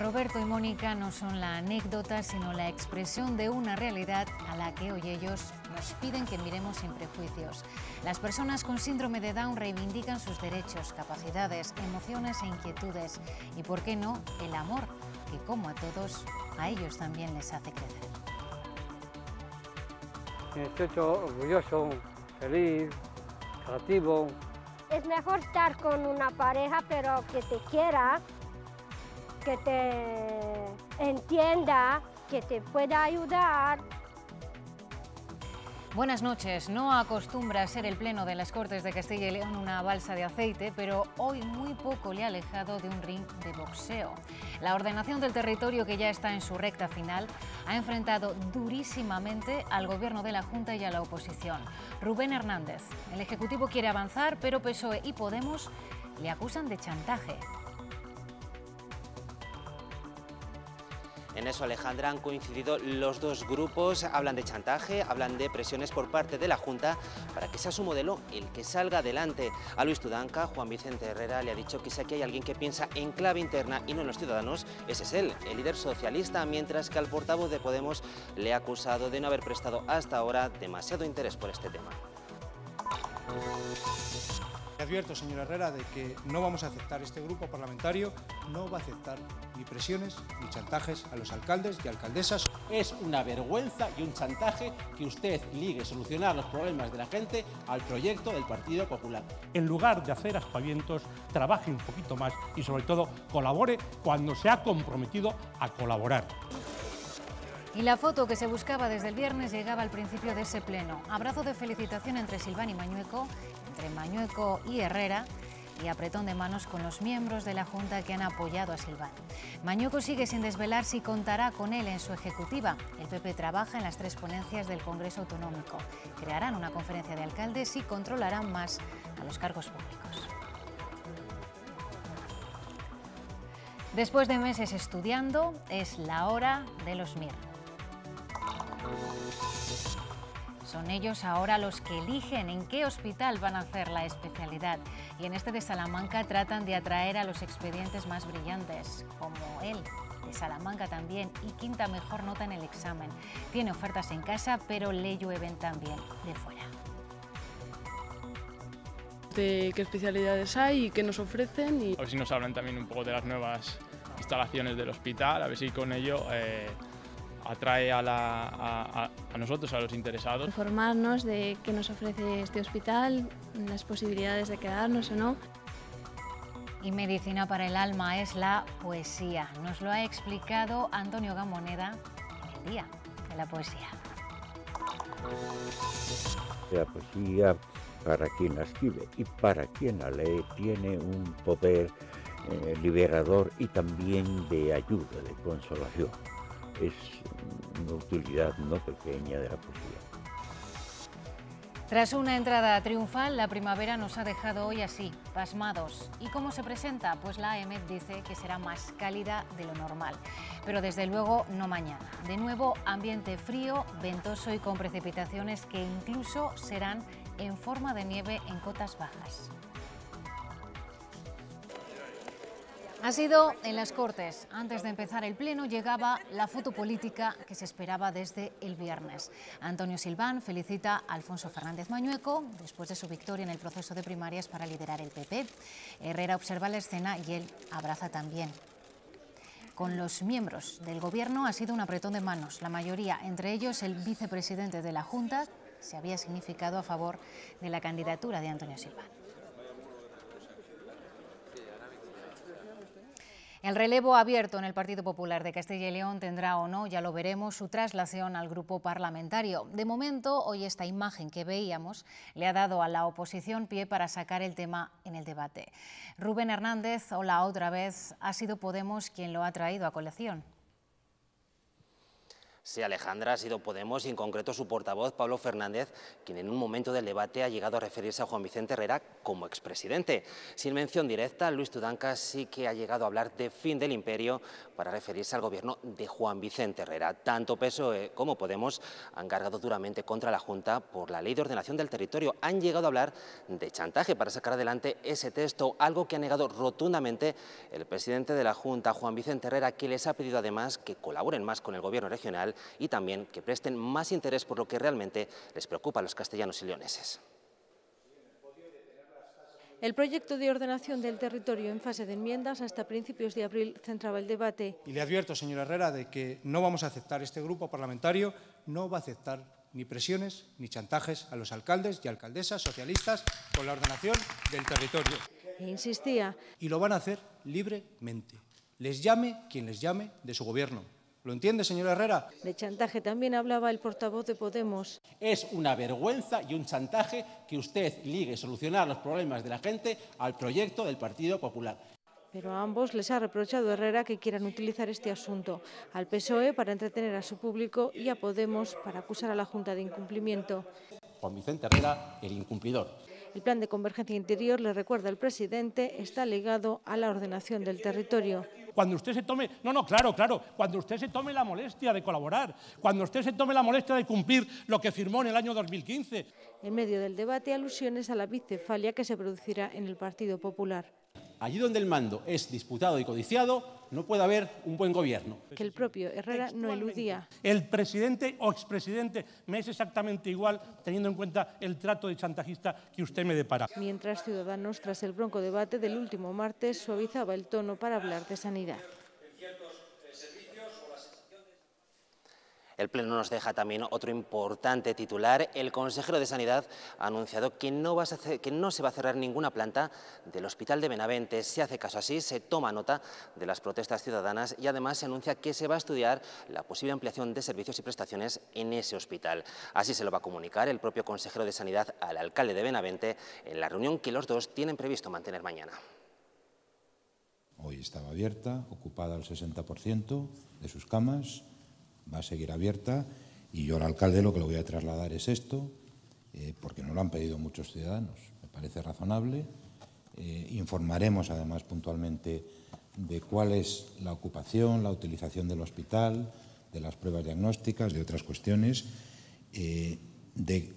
Roberto y Mónica no son la anécdota, sino la expresión de una realidad a la que hoy ellos nos piden que miremos sin prejuicios. Las personas con síndrome de Down reivindican sus derechos, capacidades, emociones e inquietudes y, por qué no, el amor, que como a todos, a ellos también les hace crecer. Me orgulloso, feliz, creativo. Es mejor estar con una pareja, pero que te quiera, que te entienda, que te pueda ayudar. Buenas noches. No acostumbra a ser el pleno de las Cortes de Castilla y León una balsa de aceite, pero hoy muy poco le ha alejado de un ring de boxeo. La ordenación del territorio, que ya está en su recta final, ha enfrentado durísimamente al gobierno de la Junta y a la oposición. Rubén Hernández, el Ejecutivo quiere avanzar, pero PSOE y Podemos le acusan de chantaje. En eso, Alejandra, han coincidido los dos grupos. Hablan de chantaje, hablan de presiones por parte de la Junta para que sea su modelo el que salga adelante. A Luis Tudanca, Juan Vicente Herrera le ha dicho que si aquí hay alguien que piensa en clave interna y no en los ciudadanos, ese es él, el líder socialista, mientras que al portavoz de Podemos le ha acusado de no haber prestado hasta ahora demasiado interés por este tema advierto, señor Herrera, de que no vamos a aceptar, este grupo parlamentario no va a aceptar ni presiones ni chantajes a los alcaldes y alcaldesas. Es una vergüenza y un chantaje que usted ligue solucionar los problemas de la gente al proyecto del Partido Popular. En lugar de hacer aspavientos, trabaje un poquito más y sobre todo colabore cuando se ha comprometido a colaborar. Y la foto que se buscaba desde el viernes llegaba al principio de ese pleno. Abrazo de felicitación entre Silván y Mañueco entre Mañueco y Herrera y apretón de manos con los miembros de la Junta que han apoyado a Silván. Mañueco sigue sin desvelar si contará con él en su ejecutiva. El PP trabaja en las tres ponencias del Congreso Autonómico. Crearán una conferencia de alcaldes y controlarán más a los cargos públicos. Después de meses estudiando, es la hora de los miércoles. Son ellos ahora los que eligen en qué hospital van a hacer la especialidad. Y en este de Salamanca tratan de atraer a los expedientes más brillantes, como él. De Salamanca también y quinta mejor nota en el examen. Tiene ofertas en casa, pero le llueven también de fuera. De qué especialidades hay y qué nos ofrecen. A ver si nos hablan también un poco de las nuevas instalaciones del hospital, a ver si con ello eh, atrae a, nosotros, a los interesados. Informarnos de qué nos ofrece este hospital, las posibilidades de quedarnos o no. Y medicina para el alma es la poesía. Nos lo ha explicado Antonio Gamoneda en el Día de la Poesía. La poesía, para quien la escribe y para quien la lee, tiene un poder eh, liberador y también de ayuda, de consolación una utilidad no pequeña de la posibilidad. Tras una entrada triunfal, la primavera nos ha dejado hoy así, pasmados. ¿Y cómo se presenta? Pues la AEMED dice que será más cálida de lo normal, pero desde luego no mañana. De nuevo, ambiente frío, ventoso y con precipitaciones que incluso serán en forma de nieve en cotas bajas. Ha sido en las Cortes. Antes de empezar el pleno llegaba la foto política que se esperaba desde el viernes. Antonio Silván felicita a Alfonso Fernández Mañueco después de su victoria en el proceso de primarias para liderar el PP. Herrera observa la escena y él abraza también. Con los miembros del Gobierno ha sido un apretón de manos, la mayoría, entre ellos el vicepresidente de la Junta, se había significado a favor de la candidatura de Antonio Silván. El relevo abierto en el Partido Popular de Castilla y León tendrá o no, ya lo veremos, su traslación al grupo parlamentario. De momento, hoy esta imagen que veíamos le ha dado a la oposición pie para sacar el tema en el debate. Rubén Hernández, hola otra vez, ha sido Podemos quien lo ha traído a colección. Sí, Alejandra, ha sido Podemos y en concreto su portavoz, Pablo Fernández, quien en un momento del debate ha llegado a referirse a Juan Vicente Herrera como expresidente. Sin mención directa, Luis Tudanca sí que ha llegado a hablar de fin del imperio para referirse al gobierno de Juan Vicente Herrera. Tanto Peso e como Podemos han cargado duramente contra la Junta por la Ley de Ordenación del Territorio. Han llegado a hablar de chantaje para sacar adelante ese texto, algo que ha negado rotundamente el presidente de la Junta, Juan Vicente Herrera, que les ha pedido además que colaboren más con el gobierno regional y también que presten más interés por lo que realmente les preocupa a los castellanos y leoneses. El proyecto de ordenación del territorio en fase de enmiendas hasta principios de abril centraba el debate. Y le advierto, señora Herrera, de que no vamos a aceptar, este grupo parlamentario no va a aceptar ni presiones ni chantajes a los alcaldes y alcaldesas socialistas con la ordenación del territorio. E insistía. Y lo van a hacer libremente. Les llame quien les llame de su gobierno. ¿Lo entiende, señor Herrera? De chantaje también hablaba el portavoz de Podemos. Es una vergüenza y un chantaje que usted ligue solucionar los problemas de la gente al proyecto del Partido Popular. Pero a ambos les ha reprochado Herrera que quieran utilizar este asunto, al PSOE para entretener a su público y a Podemos para acusar a la Junta de incumplimiento. Juan Vicente Herrera, el incumplidor. El plan de convergencia interior, le recuerda el presidente, está ligado a la ordenación del territorio cuando usted se tome, no, no, claro, claro, cuando usted se tome la molestia de colaborar, cuando usted se tome la molestia de cumplir lo que firmó en el año 2015. En medio del debate, alusiones a la bicefalia que se producirá en el Partido Popular. Allí donde el mando es disputado y codiciado, no puede haber un buen gobierno. Que el propio Herrera no eludía. El presidente o expresidente me es exactamente igual, teniendo en cuenta el trato de chantajista que usted me depara. Mientras Ciudadanos, tras el bronco debate del último martes, suavizaba el tono para hablar de sanidad. El Pleno nos deja también otro importante titular. El consejero de Sanidad ha anunciado que no, se va a cerrar ninguna planta del Hospital de Benavente. Se hace caso así, se toma nota de las protestas ciudadanas y además se anuncia que se va a estudiar la posible ampliación de servicios y prestaciones en ese hospital. Así se lo va a comunicar el propio consejero de Sanidad al alcalde de Benavente en la reunión que los dos tienen previsto mantener mañana. Hoy estaba abierta, ocupada al 60% de sus camas va a seguir abierta y yo al alcalde lo que le voy a trasladar es esto, eh, porque nos lo han pedido muchos ciudadanos. Me parece razonable. Eh, informaremos además puntualmente de cuál es la ocupación, la utilización del hospital, de las pruebas diagnósticas, de otras cuestiones. Eh, de,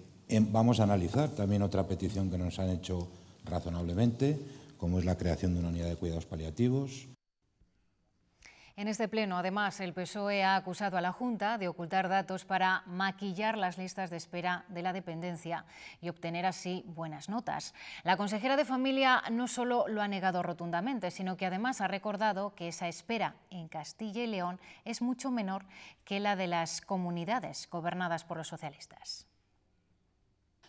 vamos a analizar también otra petición que nos han hecho razonablemente, como es la creación de una unidad de cuidados paliativos. En este pleno, además, el PSOE ha acusado a la Junta de ocultar datos para maquillar las listas de espera de la dependencia y obtener así buenas notas. La consejera de Familia no solo lo ha negado rotundamente, sino que además ha recordado que esa espera en Castilla y León es mucho menor que la de las comunidades gobernadas por los socialistas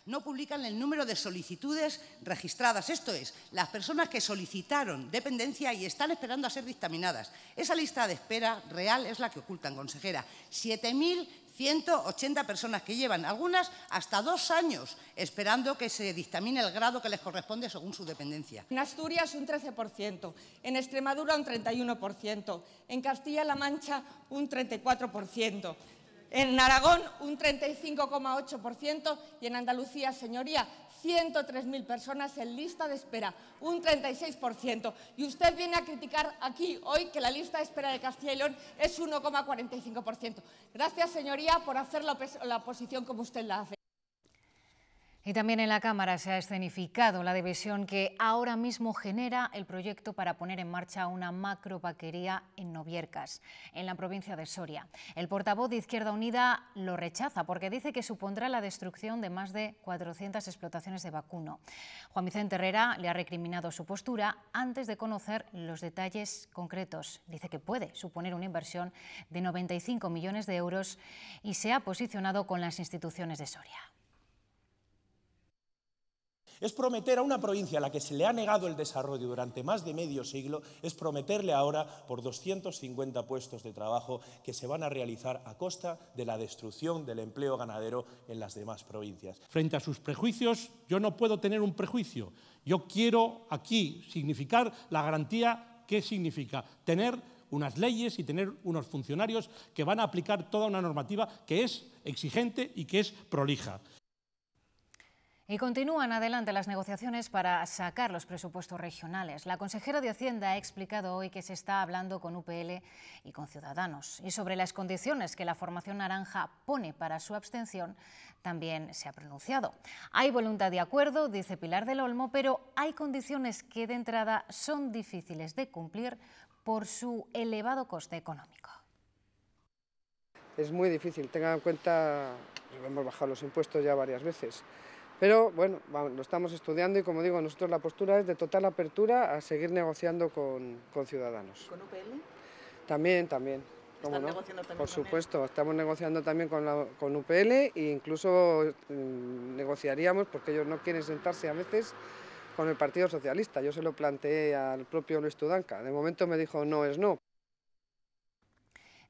no publican el número de solicitudes registradas. Esto es, las personas que solicitaron dependencia y están esperando a ser dictaminadas. Esa lista de espera real es la que ocultan, consejera. 7.180 personas que llevan, algunas hasta dos años, esperando que se dictamine el grado que les corresponde según su dependencia. En Asturias un 13%, en Extremadura un 31%, en Castilla-La Mancha un 34% en Aragón un 35,8% y en Andalucía, señoría, 103.000 personas en lista de espera, un 36%. Y usted viene a criticar aquí hoy que la lista de espera de Castilla y León es 1,45%. Gracias, señoría, por hacer la oposición como usted la hace. Y también en la Cámara se ha escenificado la división que ahora mismo genera el proyecto para poner en marcha una macrovaquería en Noviercas, en la provincia de Soria. El portavoz de Izquierda Unida lo rechaza porque dice que supondrá la destrucción de más de 400 explotaciones de vacuno. Juan Vicente Herrera le ha recriminado su postura antes de conocer los detalles concretos. Dice que puede suponer una inversión de 95 millones de euros y se ha posicionado con las instituciones de Soria. Es prometer a una provincia a la que se le ha negado el desarrollo durante más de medio siglo, es prometerle ahora por 250 puestos de trabajo que se van a realizar a costa de la destrucción del empleo ganadero en las demás provincias. Frente a sus prejuicios, yo no puedo tener un prejuicio. Yo quiero aquí significar la garantía que significa tener unas leyes y tener unos funcionarios que van a aplicar toda una normativa que es exigente y que es prolija. Y continúan adelante las negociaciones para sacar los presupuestos regionales. La consejera de Hacienda ha explicado hoy que se está hablando con UPL y con Ciudadanos. Y sobre las condiciones que la formación naranja pone para su abstención, también se ha pronunciado. Hay voluntad de acuerdo, dice Pilar del Olmo, pero hay condiciones que de entrada son difíciles de cumplir por su elevado coste económico. Es muy difícil, tengan en cuenta, hemos bajado los impuestos ya varias veces. Pero bueno, lo estamos estudiando y como digo, nosotros la postura es de total apertura a seguir negociando con, ciudadanos. ¿Con UPL? También, también. ¿Están negociando también Por supuesto, estamos negociando también con, con UPL e incluso mm, negociaríamos, porque ellos no quieren sentarse a veces, con el Partido Socialista. Yo se lo planteé al propio Luis Tudanca. De momento me dijo no es no.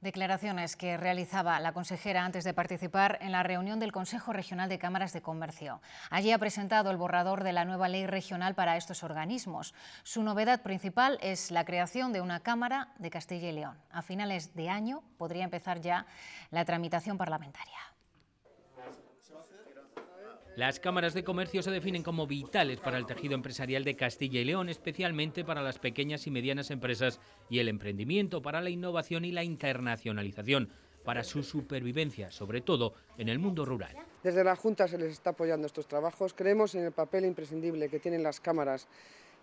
Declaraciones que realizaba la consejera antes de participar en la reunión del Consejo Regional de Cámaras de Comercio. Allí ha presentado el borrador de la nueva ley regional para estos organismos. Su novedad principal es la creación de una Cámara de Castilla y León. A finales de año podría empezar ya la tramitación parlamentaria. Las cámaras de comercio se definen como vitales para el tejido empresarial de Castilla y León, especialmente para las pequeñas y medianas empresas y el emprendimiento, para la innovación y la internacionalización para su supervivencia, sobre todo en el mundo rural. Desde la Junta se les está apoyando estos trabajos. Creemos en el papel imprescindible que tienen las cámaras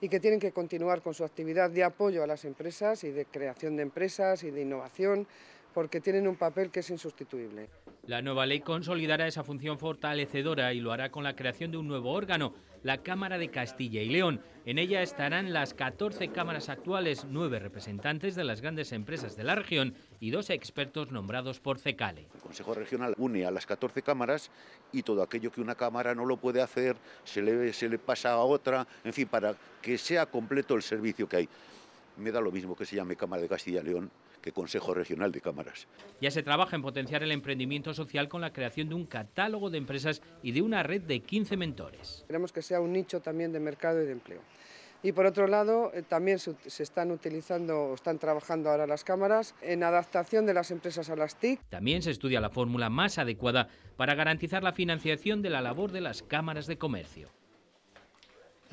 y que tienen que continuar con su actividad de apoyo a las empresas y de creación de empresas y de innovación porque tienen un papel que es insustituible. La nueva ley consolidará esa función fortalecedora y lo hará con la creación de un nuevo órgano, la Cámara de Castilla y León. En ella estarán las 14 cámaras actuales, nueve representantes de las grandes empresas de la región y dos expertos nombrados por CECALE. El Consejo Regional une a las 14 cámaras y todo aquello que una cámara no lo puede hacer se le, se le pasa a otra, en fin, para que sea completo el servicio que hay. Me da lo mismo que se llame Cámara de Castilla y León que Consejo Regional de Cámaras. Ya se trabaja en potenciar el emprendimiento social con la creación de un catálogo de empresas y de una red de 15 mentores. Queremos que sea un nicho también de mercado y de empleo. Y por otro lado, eh, también se, están utilizando o están trabajando ahora las cámaras en adaptación de las empresas a las TIC. También se estudia la fórmula más adecuada para garantizar la financiación de la labor de las cámaras de comercio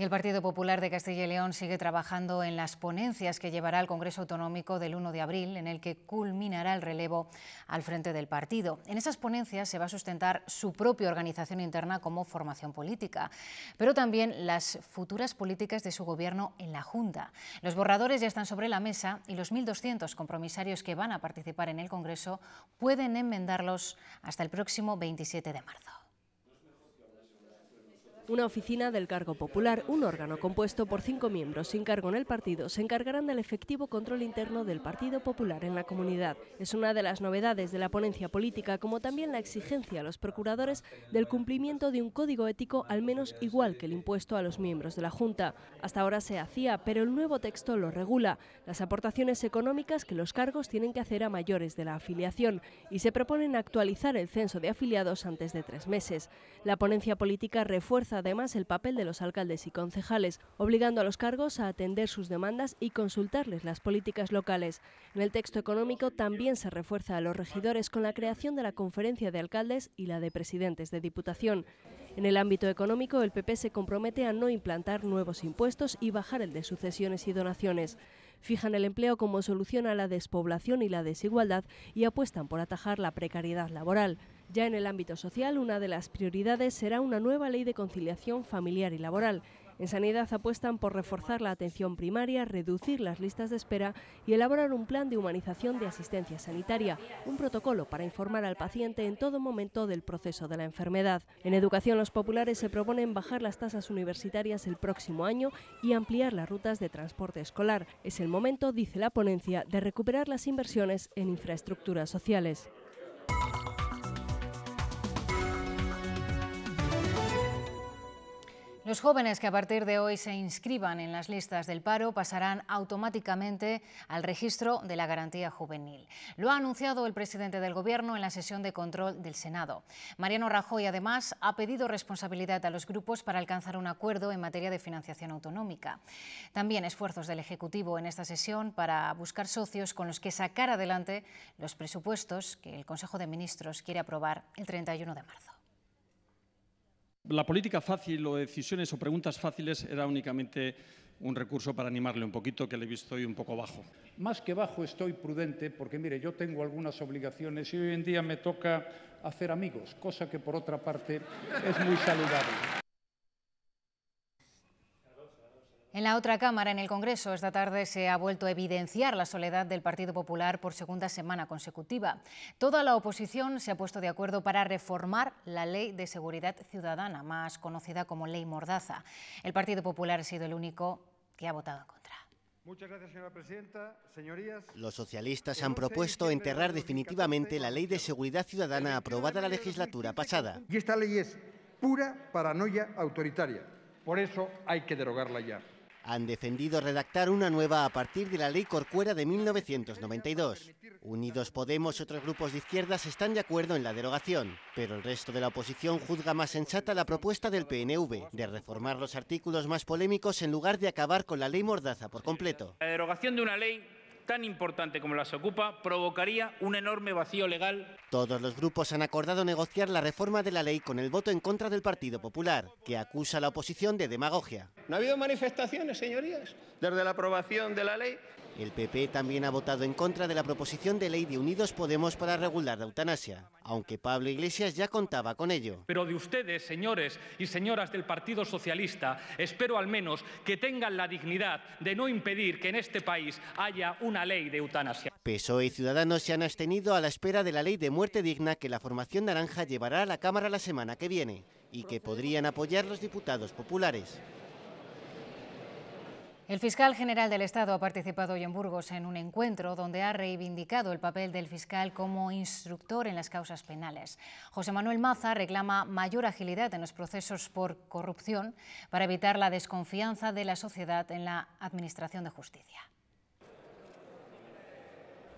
el Partido Popular de Castilla y León sigue trabajando en las ponencias que llevará al Congreso Autonómico del 1 de abril, en el que culminará el relevo al frente del partido. En esas ponencias se va a sustentar su propia organización interna como formación política, pero también las futuras políticas de su gobierno en la Junta. Los borradores ya están sobre la mesa y los 1.200 compromisarios que van a participar en el Congreso pueden enmendarlos hasta el próximo 27 de marzo. Una oficina del cargo popular, un órgano compuesto por cinco miembros sin cargo en el partido, se encargarán del efectivo control interno del Partido Popular en la comunidad. Es una de las novedades de la ponencia política, como también la exigencia a los procuradores del cumplimiento de un código ético al menos igual que el impuesto a los miembros de la Junta. Hasta ahora se hacía, pero el nuevo texto lo regula. Las aportaciones económicas que los cargos tienen que hacer a mayores de la afiliación y se proponen actualizar el censo de afiliados antes de tres meses. La ponencia política refuerza además el papel de los alcaldes y concejales, obligando a los cargos a atender sus demandas y consultarles las políticas locales. En el texto económico también se refuerza a los regidores con la creación de la conferencia de alcaldes y la de presidentes de diputación. En el ámbito económico, el PP se compromete a no implantar nuevos impuestos y bajar el de sucesiones y donaciones. Fijan el empleo como solución a la despoblación y la desigualdad y apuestan por atajar la precariedad laboral. Ya en el ámbito social, una de las prioridades será una nueva ley de conciliación familiar y laboral. En sanidad apuestan por reforzar la atención primaria, reducir las listas de espera y elaborar un plan de humanización de asistencia sanitaria, un protocolo para informar al paciente en todo momento del proceso de la enfermedad. En educación los populares se proponen bajar las tasas universitarias el próximo año y ampliar las rutas de transporte escolar. Es el momento, dice la ponencia, de recuperar las inversiones en infraestructuras sociales. Los jóvenes que a partir de hoy se inscriban en las listas del paro pasarán automáticamente al registro de la garantía juvenil. Lo ha anunciado el presidente del Gobierno en la sesión de control del Senado. Mariano Rajoy, además, ha pedido responsabilidad a los grupos para alcanzar un acuerdo en materia de financiación autonómica. También esfuerzos del Ejecutivo en esta sesión para buscar socios con los que sacar adelante los presupuestos que el Consejo de Ministros quiere aprobar el 31 de marzo. La política fácil o decisiones o preguntas fáciles era únicamente un recurso para animarle un poquito, que le he visto hoy un poco bajo. Más que bajo estoy prudente porque, mire, yo tengo algunas obligaciones y hoy en día me toca hacer amigos, cosa que por otra parte es muy saludable. En la otra Cámara, en el Congreso, esta tarde se ha vuelto a evidenciar la soledad del Partido Popular por segunda semana consecutiva. Toda la oposición se ha puesto de acuerdo para reformar la Ley de Seguridad Ciudadana, más conocida como Ley Mordaza. El Partido Popular ha sido el único que ha votado en contra. Muchas gracias, señora presidenta. Señorías. Los socialistas han propuesto enterrar definitivamente la Ley de Seguridad Ciudadana aprobada la legislatura pasada. Y esta ley es pura paranoia autoritaria. Por eso hay que derogarla ya han defendido redactar una nueva a partir de la ley Corcuera de 1992. Unidos Podemos y otros grupos de izquierdas están de acuerdo en la derogación, pero el resto de la oposición juzga más sensata la propuesta del PNV de reformar los artículos más polémicos en lugar de acabar con la ley Mordaza por completo. La derogación de una ley tan importante como las ocupa provocaría un enorme vacío legal. Todos los grupos han acordado negociar la reforma de la ley con el voto en contra del Partido Popular, que acusa a la oposición de demagogia. No ha habido manifestaciones, señorías, desde la aprobación de la ley. El PP también ha votado en contra de la proposición de ley de Unidos Podemos para regular la eutanasia, aunque Pablo Iglesias ya contaba con ello. Pero de ustedes, señores y señoras del Partido Socialista, espero al menos que tengan la dignidad de no impedir que en este país haya una ley de eutanasia. PSOE y Ciudadanos se han abstenido a la espera de la ley de muerte digna que la formación naranja llevará a la Cámara la semana que viene y que podrían apoyar los diputados populares. El fiscal general del Estado ha participado hoy en Burgos en un encuentro donde ha reivindicado el papel del fiscal como instructor en las causas penales. José Manuel Maza reclama mayor agilidad en los procesos por corrupción para evitar la desconfianza de la sociedad en la Administración de Justicia.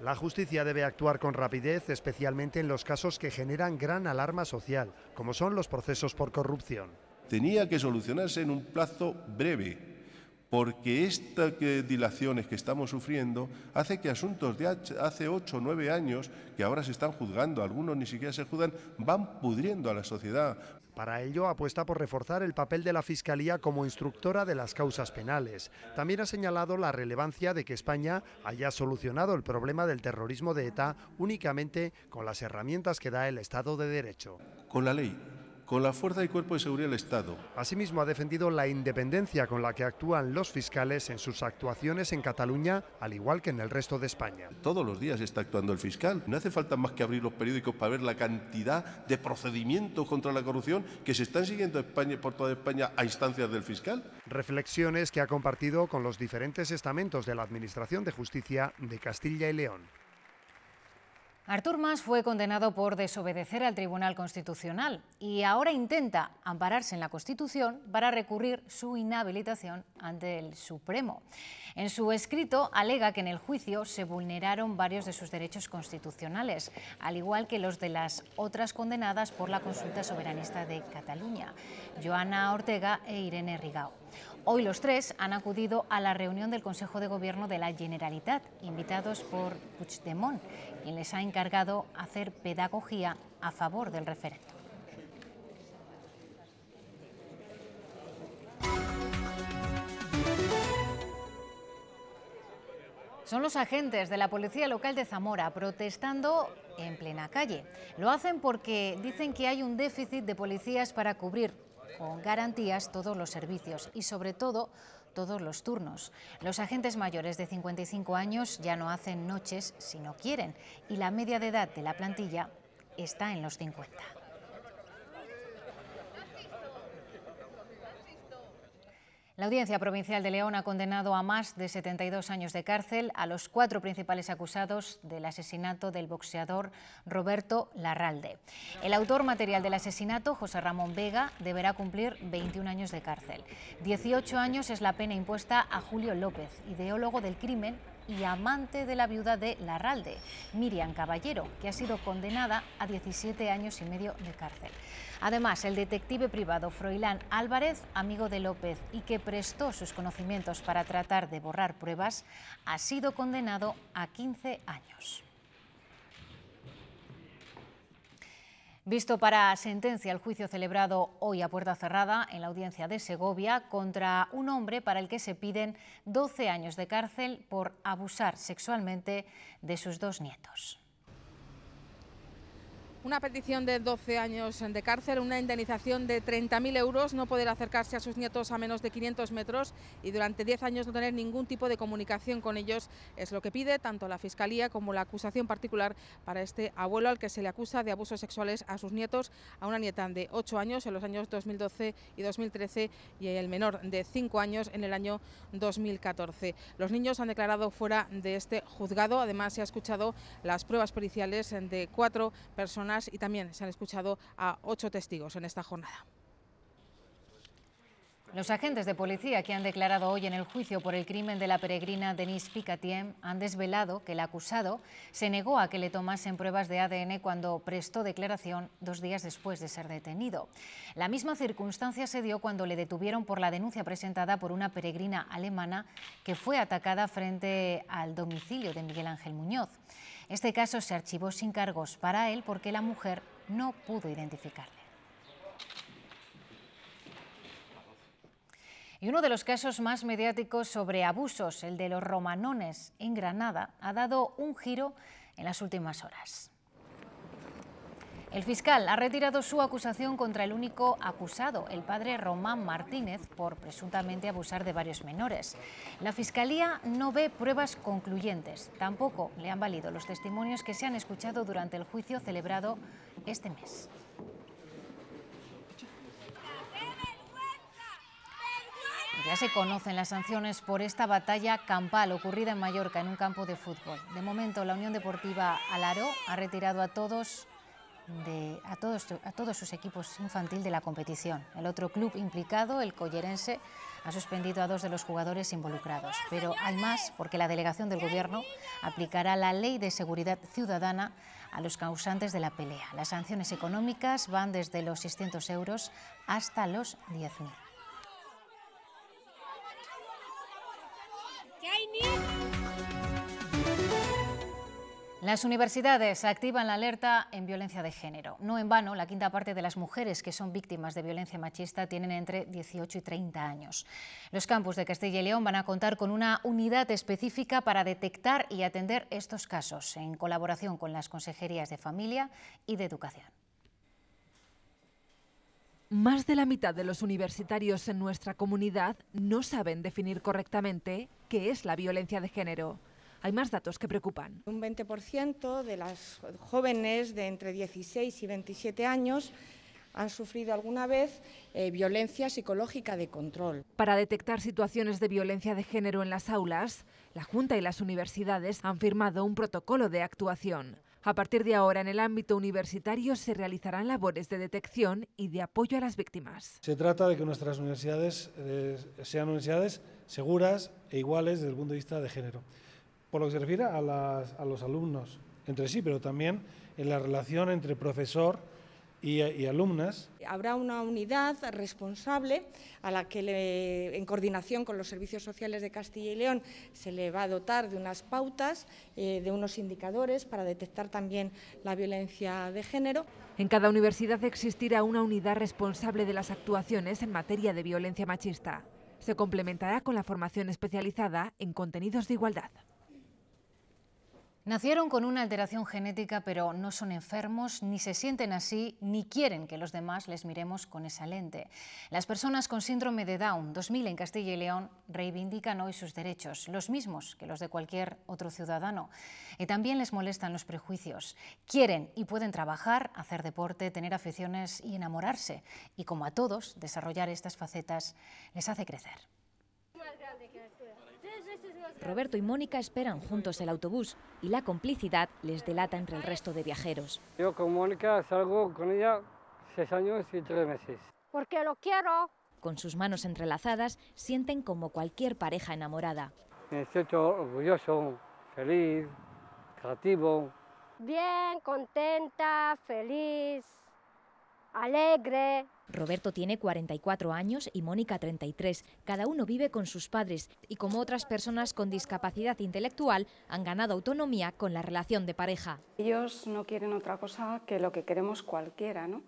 La justicia debe actuar con rapidez, especialmente en los casos que generan gran alarma social, como son los procesos por corrupción. Tenía que solucionarse en un plazo breve, porque estas dilaciones que estamos sufriendo hace que asuntos de hace 8 o 9 años, que ahora se están juzgando, algunos ni siquiera se juzgan, van pudriendo a la sociedad. Para ello apuesta por reforzar el papel de la Fiscalía como instructora de las causas penales. También ha señalado la relevancia de que España haya solucionado el problema del terrorismo de ETA únicamente con las herramientas que da el Estado de Derecho. Con la ley con la fuerza y cuerpo de seguridad del Estado. Asimismo, ha defendido la independencia con la que actúan los fiscales en sus actuaciones en Cataluña, al igual que en el resto de España. Todos los días está actuando el fiscal. No hace falta más que abrir los periódicos para ver la cantidad de procedimientos contra la corrupción que se están siguiendo España, por toda España a instancias del fiscal. Reflexiones que ha compartido con los diferentes estamentos de la Administración de Justicia de Castilla y León. Artur Mas fue condenado por desobedecer al Tribunal Constitucional y ahora intenta ampararse en la Constitución para recurrir su inhabilitación ante el Supremo. En su escrito alega que en el juicio se vulneraron varios de sus derechos constitucionales, al igual que los de las otras condenadas por la consulta soberanista de Cataluña, Joana Ortega e Irene Rigao. Hoy los tres han acudido a la reunión del Consejo de Gobierno de la Generalitat, invitados por Puigdemont, quien les ha encargado hacer pedagogía a favor del referéndum. Son los agentes de la Policía Local de Zamora protestando en plena calle. Lo hacen porque dicen que hay un déficit de policías para cubrir con garantías todos los servicios y sobre todo todos los turnos. Los agentes mayores de 55 años ya no hacen noches si no quieren y la media de edad de la plantilla está en los 50. La Audiencia Provincial de León ha condenado a más de 72 años de cárcel a los cuatro principales acusados del asesinato del boxeador Roberto Larralde. El autor material del asesinato, José Ramón Vega, deberá cumplir 21 años de cárcel. 18 años es la pena impuesta a Julio López, ideólogo del crimen y amante de la viuda de Larralde, Miriam Caballero, que ha sido condenada a 17 años y medio de cárcel. Además, el detective privado Froilán Álvarez, amigo de López y que prestó sus conocimientos para tratar de borrar pruebas, ha sido condenado a 15 años. Visto para sentencia el juicio celebrado hoy a puerta cerrada en la audiencia de Segovia contra un hombre para el que se piden 12 años de cárcel por abusar sexualmente de sus dos nietos una petición de 12 años de cárcel, una indemnización de 30.000 euros, no poder acercarse a sus nietos a menos de 500 metros y durante 10 años no tener ningún tipo de comunicación con ellos. Es lo que pide tanto la Fiscalía como la acusación particular para este abuelo al que se le acusa de abusos sexuales a sus nietos, a una nieta de 8 años en los años 2012 y 2013 y el menor de 5 años en el año 2014. Los niños han declarado fuera de este juzgado, además se ha escuchado las pruebas policiales de cuatro personas y también se han escuchado a ocho testigos en esta jornada. Los agentes de policía que han declarado hoy en el juicio por el crimen de la peregrina Denise Picatiem han desvelado que el acusado se negó a que le tomasen pruebas de ADN cuando prestó declaración dos días después de ser detenido. La misma circunstancia se dio cuando le detuvieron por la denuncia presentada por una peregrina alemana que fue atacada frente al domicilio de Miguel Ángel Muñoz. Este caso se archivó sin cargos para él porque la mujer no pudo identificarle. Y uno de los casos más mediáticos sobre abusos, el de los romanones en Granada, ha dado un giro en las últimas horas. El fiscal ha retirado su acusación contra el único acusado, el padre Román Martínez, por presuntamente abusar de varios menores. La fiscalía no ve pruebas concluyentes. Tampoco le han valido los testimonios que se han escuchado durante el juicio celebrado este mes. Ya se conocen las sanciones por esta batalla campal ocurrida en Mallorca en un campo de fútbol. De momento, la Unión Deportiva Alaro ha retirado a todos a, todos, a todos sus equipos infantil de la competición. El otro club implicado, el Collerense, ha suspendido a dos de los jugadores involucrados. Pero hay más, porque la delegación del Gobierno aplicará la Ley de Seguridad Ciudadana a los causantes de la pelea. Las sanciones económicas van desde los 600 euros hasta los 10.000. Las universidades activan la alerta en violencia de género. No en vano, la quinta parte de las mujeres que son víctimas de violencia machista tienen entre 18 y 30 años. Los campus de Castilla y León van a contar con una unidad específica para detectar y atender estos casos, en colaboración con las consejerías de Familia y de Educación. Más de la mitad de los universitarios en nuestra comunidad no saben definir correctamente qué es la violencia de género. Hay más datos que preocupan. Un 20% de las jóvenes de entre 16 y 27 años han sufrido alguna vez eh, violencia psicológica de control. Para detectar situaciones de violencia de género en las aulas, la Junta y las universidades han firmado un protocolo de actuación. A partir de ahora, en el ámbito universitario se realizarán labores de detección y de apoyo a las víctimas. Se trata de que nuestras universidades eh, sean universidades seguras e iguales desde el punto de vista de género por lo que se refiere a, los alumnos entre sí, pero también en la relación entre profesor y, alumnas. Habrá una unidad responsable a la que, en coordinación con los servicios sociales de Castilla y León, se le va a dotar de unas pautas, eh, de unos indicadores para detectar también la violencia de género. En cada universidad existirá una unidad responsable de las actuaciones en materia de violencia machista. Se complementará con la formación especializada en contenidos de igualdad. Nacieron con una alteración genética, pero no son enfermos, ni se sienten así, ni quieren que los demás les miremos con esa lente. Las personas con síndrome de Down 2000 en Castilla y León reivindican hoy sus derechos, los mismos que los de cualquier otro ciudadano. Y también les molestan los prejuicios. Quieren y pueden trabajar, hacer deporte, tener aficiones y enamorarse. Y como a todos, desarrollar estas facetas les hace crecer. Roberto y Mónica esperan juntos el autobús y la complicidad les delata entre el resto de viajeros. Yo con Mónica salgo con ella seis años y tres meses. Porque lo quiero. Con sus manos entrelazadas sienten como cualquier pareja enamorada. Me siento orgulloso, feliz, creativo. Bien, contenta, feliz, alegre. Roberto tiene 44 años y Mónica 33. Cada uno vive con sus padres y como otras personas con discapacidad intelectual han ganado autonomía con la relación de pareja. Ellos no quieren otra cosa que lo que queremos cualquiera, ¿no?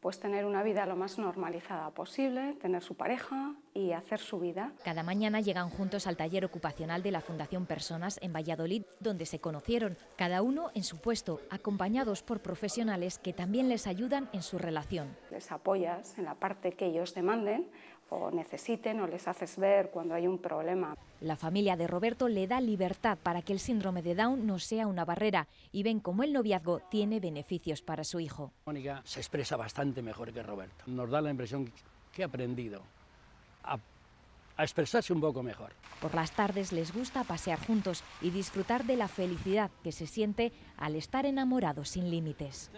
pues tener una vida lo más normalizada posible, tener su pareja y hacer su vida. Cada mañana llegan juntos al taller ocupacional de la Fundación Personas en Valladolid, donde se conocieron, cada uno en su puesto, acompañados por profesionales que también les ayudan en su relación. Les apoyas en la parte que ellos demanden o necesiten o les haces ver cuando hay un problema. La familia de Roberto le da libertad para que el síndrome de Down no sea una barrera y ven cómo el noviazgo tiene beneficios para su hijo. Mónica se expresa bastante mejor que Roberto. Nos da la impresión que ha aprendido a, expresarse un poco mejor. Por las tardes les gusta pasear juntos y disfrutar de la felicidad que se siente al estar enamorados sin límites.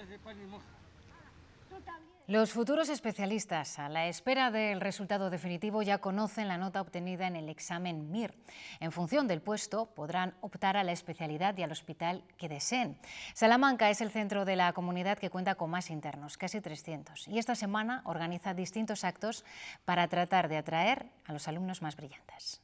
Los futuros especialistas, a la espera del resultado definitivo, ya conocen la nota obtenida en el examen MIR. En función del puesto, podrán optar a la especialidad y al hospital que deseen. Salamanca es el centro de la comunidad que cuenta con más internos, casi 300, y esta semana organiza distintos actos para tratar de atraer a los alumnos más brillantes.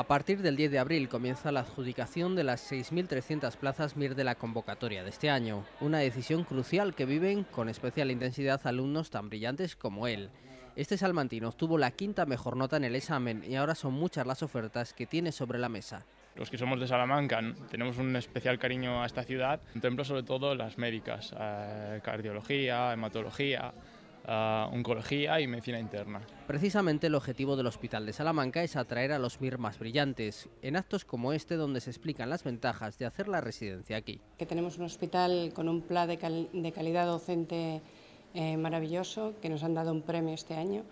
A partir del 10 de abril comienza la adjudicación de las 6.300 plazas MIR de la convocatoria de este año, una decisión crucial que viven con especial intensidad alumnos tan brillantes como él. Este salmantino obtuvo la quinta mejor nota en el examen y ahora son muchas las ofertas que tiene sobre la mesa. Los que somos de Salamanca tenemos un especial cariño a esta ciudad, Templo sobre todo las médicas, eh, cardiología, hematología, oncología y medicina interna. Precisamente el objetivo del Hospital de Salamanca es atraer a los MIR más brillantes, en actos como este donde se explican las ventajas de hacer la residencia aquí. Que tenemos un hospital con un plan de, calidad docente eh, maravilloso, que nos han dado un premio este año.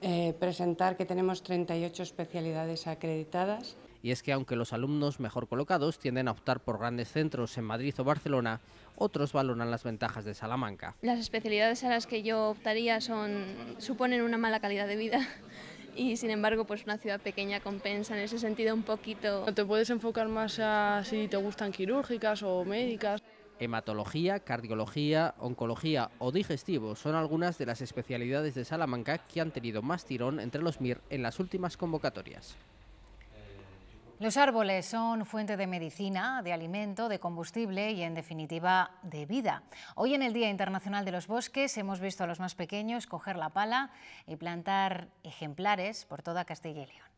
Eh, presentar que tenemos 38 especialidades acreditadas, y es que aunque los alumnos mejor colocados tienden a optar por grandes centros en Madrid o Barcelona, otros valoran las ventajas de Salamanca. Las especialidades a las que yo optaría son suponen una mala calidad de vida y sin embargo pues una ciudad pequeña compensa en ese sentido un poquito. Te puedes enfocar más a si te gustan quirúrgicas o médicas. Hematología, cardiología, oncología o digestivo son algunas de las especialidades de Salamanca que han tenido más tirón entre los MIR en las últimas convocatorias. Los árboles son fuente de medicina, de alimento, de combustible y, en definitiva, de vida. Hoy, en el Día Internacional de los Bosques, hemos visto a los más pequeños coger la pala y plantar ejemplares por toda Castilla y León.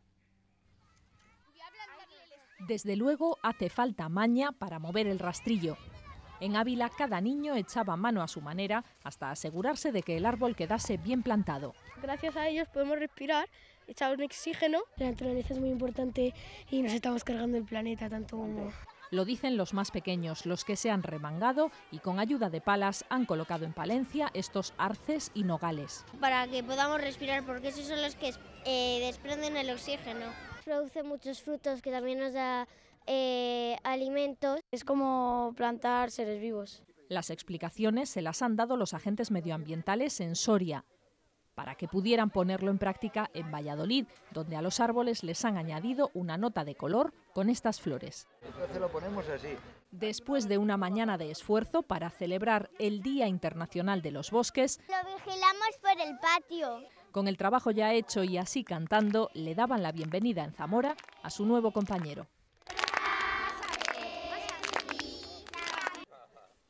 Desde luego, hace falta maña para mover el rastrillo. En Ávila, cada niño echaba mano a su manera hasta asegurarse de que el árbol quedase bien plantado. Gracias a ellos podemos respirar echar un oxígeno. La naturaleza es muy importante y nos estamos cargando el planeta tanto como... Lo dicen los más pequeños, los que se han remangado y con ayuda de palas han colocado en Palencia estos arces y nogales. Para que podamos respirar, porque esos son los que eh, desprenden el oxígeno. Produce muchos frutos que también nos da eh, alimentos. Es como plantar seres vivos. Las explicaciones se las han dado los agentes medioambientales en Soria, para que pudieran ponerlo en práctica en Valladolid, donde a los árboles les han añadido una nota de color con estas flores. Después de una mañana de esfuerzo para celebrar el Día Internacional de los Bosques, lo vigilamos por el patio. Con el trabajo ya hecho y así cantando, le daban la bienvenida en Zamora a su nuevo compañero.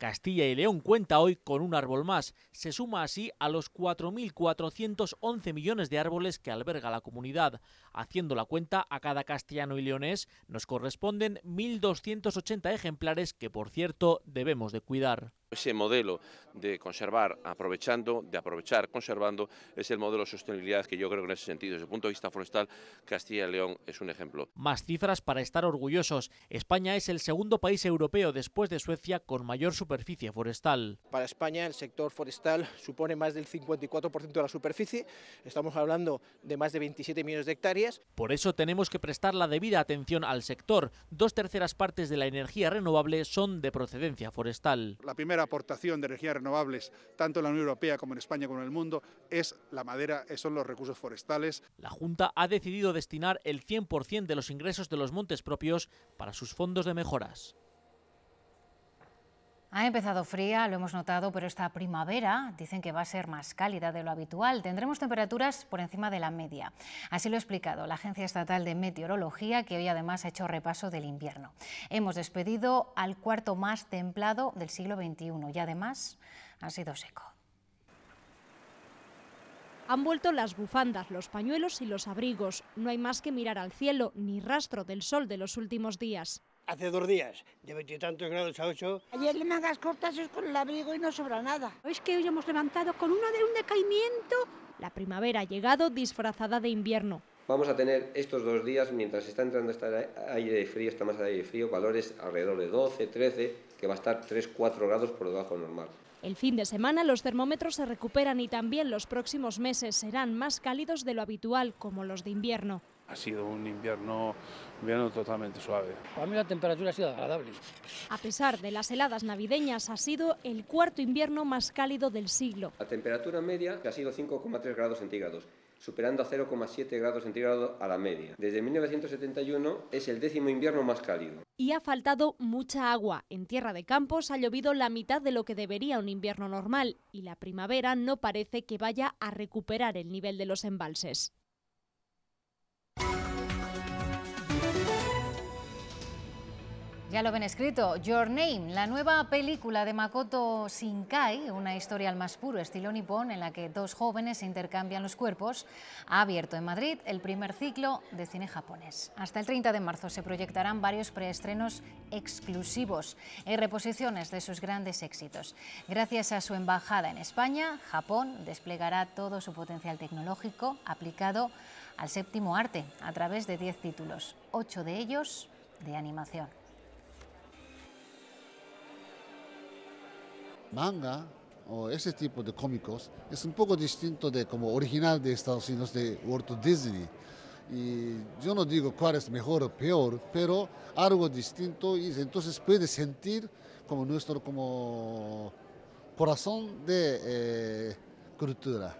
Castilla y León cuenta hoy con un árbol más. Se suma así a los 4.411 millones de árboles que alberga la comunidad. Haciendo la cuenta, a cada castellano y leonés nos corresponden 1.280 ejemplares que, por cierto, debemos de cuidar. Ese modelo de conservar aprovechando, de aprovechar conservando, es el modelo de sostenibilidad que yo creo que en ese sentido, desde el punto de vista forestal, Castilla y León es un ejemplo. Más cifras para estar orgullosos. España es el segundo país europeo después de Suecia con mayor superficie forestal. Para España el sector forestal supone más del 54% de la superficie. Estamos hablando de más de 27 millones de hectáreas. Por eso tenemos que prestar la debida atención al sector. Dos terceras partes de la energía renovable son de procedencia forestal. La primera aportación de energías renovables, tanto en la Unión Europea como en España como en el mundo, es la madera, son los recursos forestales. La Junta ha decidido destinar el 100% de los ingresos de los montes propios para sus fondos de mejoras. Ha empezado fría, lo hemos notado, pero esta primavera dicen que va a ser más cálida de lo habitual. Tendremos temperaturas por encima de la media. Así lo ha explicado la Agencia Estatal de Meteorología, que hoy además ha hecho repaso del invierno. Hemos despedido al cuarto más templado del siglo XXI y además ha sido seco. Han vuelto las bufandas, los pañuelos y los abrigos. No hay más que mirar al cielo, ni rastro del sol de los últimos días hace dos días, de veintitantos grados a ocho. Ayer le mangas cortas es con el abrigo y no sobra nada. Es que hoy hemos levantado con uno de un decaimiento. La primavera ha llegado disfrazada de invierno. Vamos a tener estos dos días, mientras está entrando este aire frío, esta masa de aire frío, valores alrededor de 12, 13, que va a estar 3, 4 grados por debajo normal. El fin de semana los termómetros se recuperan y también los próximos meses serán más cálidos de lo habitual, como los de invierno. Ha sido un invierno, totalmente suave. Para mí la temperatura ha sido agradable. A pesar de las heladas navideñas, ha sido el cuarto invierno más cálido del siglo. La temperatura media ha sido 5,3 grados centígrados superando a 0,7 grados centígrados a la media. Desde 1971 es el décimo invierno más cálido. Y ha faltado mucha agua. En Tierra de Campos ha llovido la mitad de lo que debería un invierno normal y la primavera no parece que vaya a recuperar el nivel de los embalses. Ya lo ven escrito, Your Name, la nueva película de Makoto Shinkai, una historia al más puro estilo nipón en la que dos jóvenes intercambian los cuerpos, ha abierto en Madrid el primer ciclo de cine japonés. Hasta el 30 de marzo se proyectarán varios preestrenos exclusivos y reposiciones de sus grandes éxitos. Gracias a su embajada en España, Japón desplegará todo su potencial tecnológico aplicado al séptimo arte a través de 10 títulos, 8 de ellos de animación. manga o ese tipo de cómicos es un poco distinto de como original de Estados Unidos de Walt Disney. Y yo no digo cuál es mejor o peor, pero algo distinto y entonces puede sentir como nuestro como corazón de eh, cultura.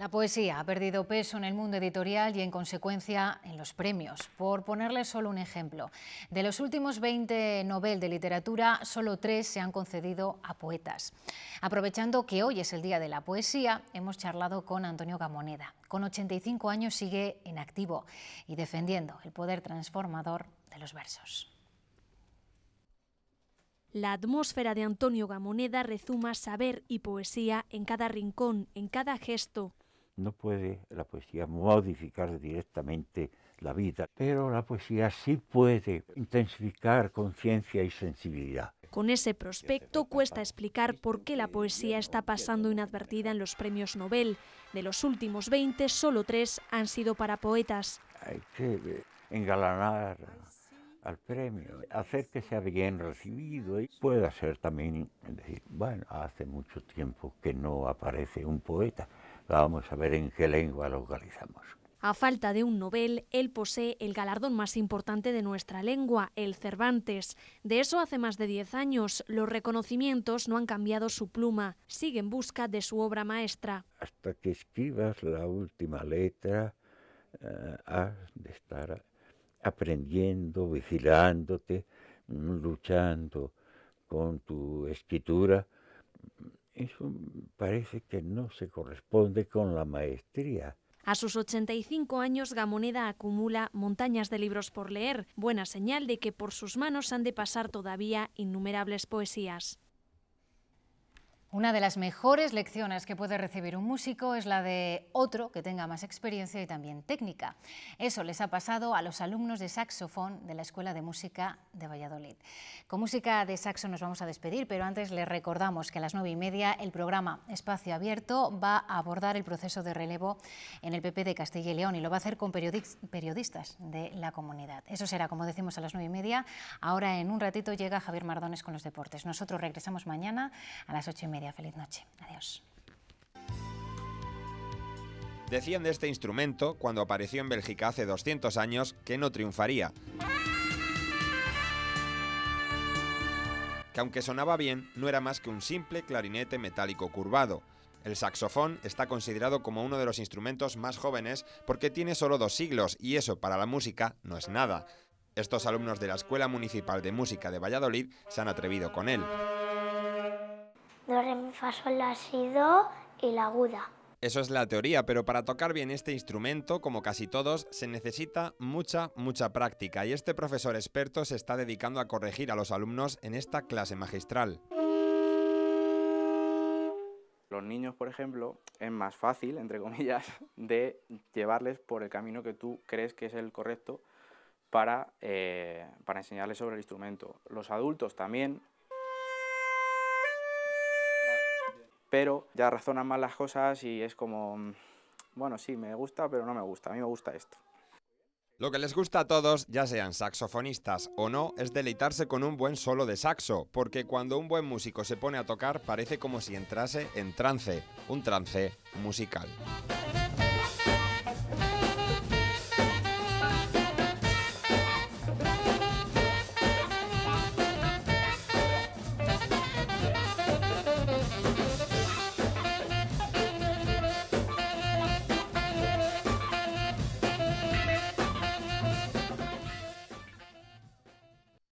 La poesía ha perdido peso en el mundo editorial y en consecuencia en los premios. Por ponerle solo un ejemplo, de los últimos 20 Nobel de literatura, solo tres se han concedido a poetas. Aprovechando que hoy es el Día de la Poesía, hemos charlado con Antonio Gamoneda. Con 85 años sigue en activo y defendiendo el poder transformador de los versos. La atmósfera de Antonio Gamoneda rezuma saber y poesía en cada rincón, en cada gesto, no puede la poesía modificar directamente la vida, pero la poesía sí puede intensificar conciencia y sensibilidad. Con ese prospecto cuesta explicar por qué la poesía está pasando inadvertida en los premios Nobel. De los últimos 20, solo tres han sido para poetas. Hay que eh, engalanar al premio, hacer que sea bien recibido y pueda ser también eh, decir, bueno, hace mucho tiempo que no aparece un poeta. Vamos a ver en qué lengua localizamos. A falta de un Nobel, él posee el galardón más importante de nuestra lengua, el Cervantes. De eso hace más de 10 años. Los reconocimientos no han cambiado su pluma. Sigue en busca de su obra maestra. Hasta que escribas la última letra, eh, has de estar aprendiendo, vigilándote, luchando con tu escritura eso parece que no se corresponde con la maestría. A sus 85 años, Gamoneda acumula montañas de libros por leer, buena señal de que por sus manos han de pasar todavía innumerables poesías. Una de las mejores lecciones que puede recibir un músico es la de otro que tenga más experiencia y también técnica. Eso les ha pasado a los alumnos de saxofón de la Escuela de Música de Valladolid. Con música de saxo nos vamos a despedir, pero antes les recordamos que a las nueve y media el programa Espacio Abierto va a abordar el proceso de relevo en el PP de Castilla y León y lo va a hacer con periodistas de la comunidad. Eso será, como decimos, a las nueve y media. Ahora en un ratito llega Javier Mardones con los deportes. Nosotros regresamos mañana a las ocho y media. Feliz noche. Adiós. Decían de este instrumento, cuando apareció en Bélgica hace 200 años, que no triunfaría. Que aunque sonaba bien, no era más que un simple clarinete metálico curvado. El saxofón está considerado como uno de los instrumentos más jóvenes porque tiene solo dos siglos y eso para la música no es nada. Estos alumnos de la Escuela Municipal de Música de Valladolid se han atrevido con él do, re, fa, la, si, y la aguda. Eso es la teoría, pero para tocar bien este instrumento, como casi todos, se necesita mucha, mucha práctica y este profesor experto se está dedicando a corregir a los alumnos en esta clase magistral. Los niños, por ejemplo, es más fácil, entre comillas, de llevarles por el camino que tú crees que es el correcto para, eh, para enseñarles sobre el instrumento. Los adultos también, pero ya razonan más las cosas y es como, mm, bueno, sí, me gusta, pero no me gusta, a mí me gusta esto. Lo que les gusta a todos, ya sean saxofonistas o no, es deleitarse con un buen solo de saxo, porque cuando un buen músico se pone a tocar parece como si entrase en trance, un trance musical.